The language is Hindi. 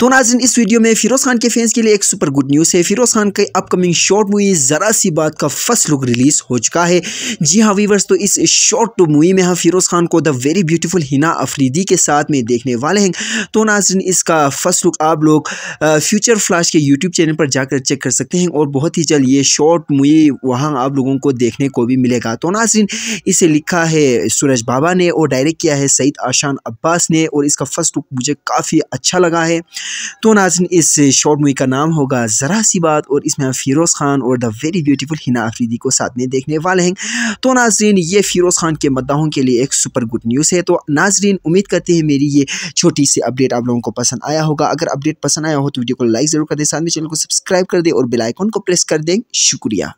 तो नाजिन इस वीडियो में फिरोज़ खान के फैंस के लिए एक सुपर गुड न्यूज़ है फिरोज़ खान के अपकमिंग शॉर्ट मूवी ज़रा सी बात का फर्स्ट लुक रिलीज़ हो चुका है जी हाँ वीवर्स तो इस शॉर्ट मूवी में हम फिरोज़ खान को the very beautiful Hina Afridi के साथ में देखने वाले हैं तो नाजिन इसका फर्स्ट लुक आप लोग फ्यूचर फ्लाश के यूट्यूब चैनल पर जाकर चेक कर सकते हैं और बहुत ही जल्द ये शॉर्ट मूवी वहाँ आप लोगों को देखने को भी मिलेगा तो नाजिन इसे लिखा है सूरज बाबा ने और डायरेक्ट किया है सईद आशान अब्बास ने और इसका फर्स्ट लुक मुझे काफ़ी अच्छा लगा है है तो नाजन इस शॉर्ट मूवी का नाम होगा ज़रा सी बात और इसमें हम फ़िरोज़ खान और the very beautiful Hina Afridi को साथ में देखने वाले हैं तो नाजरीन ये फ़िरोज़ खान के मद्दाहों के लिए एक सुपर गुड न्यूज़ है तो नाजरीन उम्मीद करते हैं मेरी ये छोटी सी अपडेट आप लोगों को पसंद आया होगा अगर अपडेट पसंद आया हो तो वीडियो को लाइक ज़रूर कर दें साथ में चैनल को सब्सक्राइब कर दें और बेलाइकॉन को प्रेस कर दें शुक्रिया